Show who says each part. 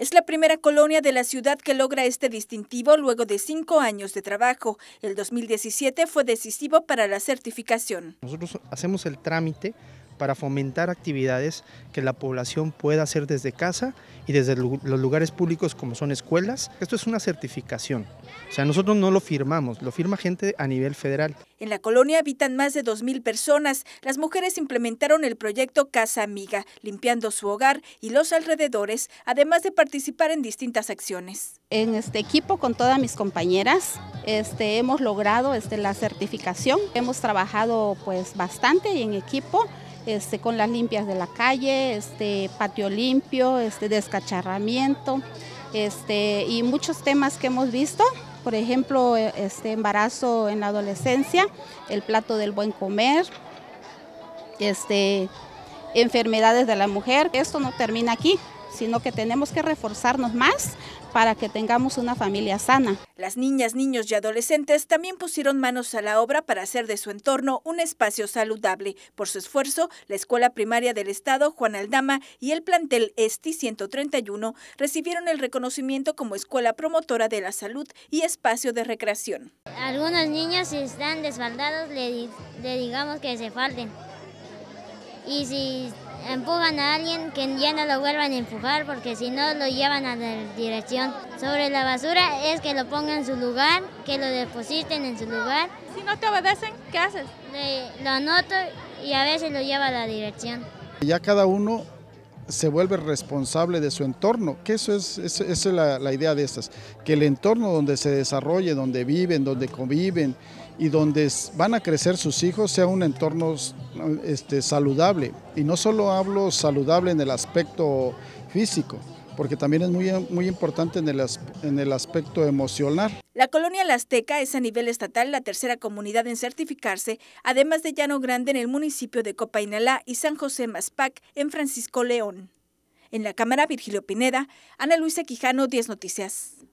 Speaker 1: Es la primera colonia de la ciudad que logra este distintivo luego de cinco años de trabajo. El 2017 fue decisivo para la certificación. Nosotros
Speaker 2: hacemos el trámite para fomentar actividades que la población pueda hacer desde casa y desde los lugares públicos como son escuelas. Esto es una certificación, o sea, nosotros no lo firmamos, lo firma gente a nivel federal.
Speaker 1: En la colonia habitan más de 2.000 personas. Las mujeres implementaron el proyecto Casa Amiga, limpiando su hogar y los alrededores, además de participar en distintas acciones.
Speaker 3: En este equipo, con todas mis compañeras, este, hemos logrado este, la certificación. Hemos trabajado pues, bastante en equipo. Este, con las limpias de la calle, este, patio limpio, este, descacharramiento y muchos temas que hemos visto, por ejemplo, e, embarazo en la adolescencia, el plato del buen comer, enfermedades de la mujer. Esto no termina aquí, sino que tenemos que reforzarnos más para que tengamos una familia sana. Las niñas,
Speaker 1: niños y adolescentes también pusieron manos a la obra para hacer de su entorno un espacio saludable. Por su esfuerzo, la Escuela Primaria del Estado Juan Aldama y el plantel ESTI 131 recibieron el reconocimiento como Escuela Promotora de la Salud y Espacio de Recreación.
Speaker 4: Algunas niñas están desbaldados, le digamos que se falten y si empujan a alguien que ya no lo vuelvan a empujar porque si no lo llevan a la dirección. Sobre la basura es que lo pongan en su lugar, que lo depositen en su lugar. Si no te obedecen, ¿qué haces? lo anoto y a veces lo lleva a la dirección.
Speaker 5: Ya cada uno se vuelve responsable de su entorno, que eso es, esa es la idea de estas, que el entorno donde se desarrolle, donde viven, donde conviven, y donde van a crecer sus hijos sea un entorno este, saludable. Y no solo hablo saludable en el aspecto físico, porque también es muy, muy importante en el, en el aspecto emocional.
Speaker 1: La colonia La Azteca es a nivel estatal la tercera comunidad en certificarse, además de Llano Grande en el municipio de Copainalá y San José Maspac en Francisco León. En la cámara,
Speaker 5: Virgilio Pineda, Ana Luisa Quijano, 10 Noticias.